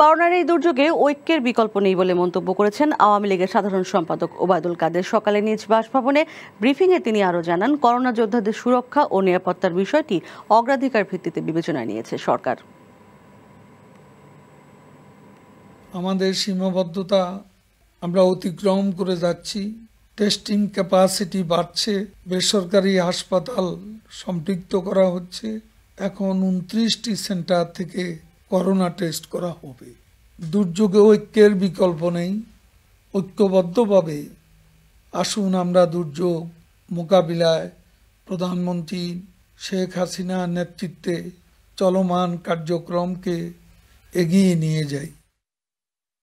করোনার এই দুর্যোগে ঐক্যের বিকল্প নেই বলে মন্তব্য করেছেন আওয়ামী লীগের সাধারণ সম্পাদক ওবায়দুল কাদের সকালে নিজ বাসভবনে ব্রিফিংয়ে তিনি আরও জানান করোনা যোদ্ধাদের সুরক্ষা ও নিরাপত্তার বিষয়টি অগ্রাধিকার ভিত্তিতে বিবেচনায় নিয়েছে সরকার আমাদের সীমাবদ্ধতা আমরা অতিক্রম করে যাচ্ছি টেস্টিং ক্যাপাসিটি বাড়ছে বেসরকারি হাসপাতাল সম্পৃক্ত করা হচ্ছে এখন উনত্রিশটি সেন্টার থেকে করোনা টেস্ট করা হবে দুর্যোগে ঐক্যের বিকল্প নেই ঐক্যবদ্ধভাবে আসুন আমরা দুর্যোগ মোকাবিলায় প্রধানমন্ত্রী শেখ হাসিনার নেতৃত্বে চলমান কার্যক্রমকে এগিয়ে নিয়ে যাই